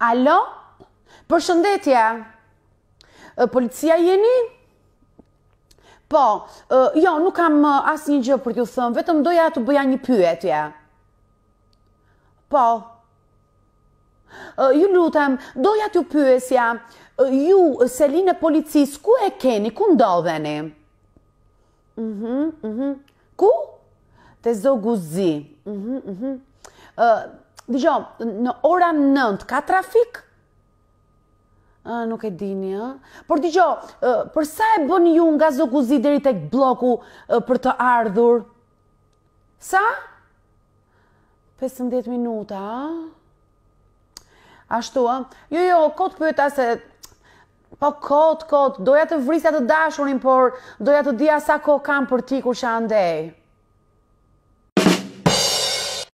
Alo, për shëndetje, policia jeni? Po, jo, nuk kam asë një gjë për t'ju thëmë, vetëm doja të bëja një pyetje. Po, ju lutem, doja t'ju pyesja, ju, e Policis, ku e keni, ku ndodheni? Mhm, mhm, ku? Te zogu zi. Mhm, mhm. Dijo, në ora 9 ka trafik? nuk e dini, a? Por dijo, për sa e bën ju nga zoku zi deri tek bloku për të ardhur? Sa? 15 minuta, a? Ashtu, a? Jo, jo, kot pyeta se Po kot, kot, doja të vrisja të dashurin, por doja të dija sa ko kam për ti kur që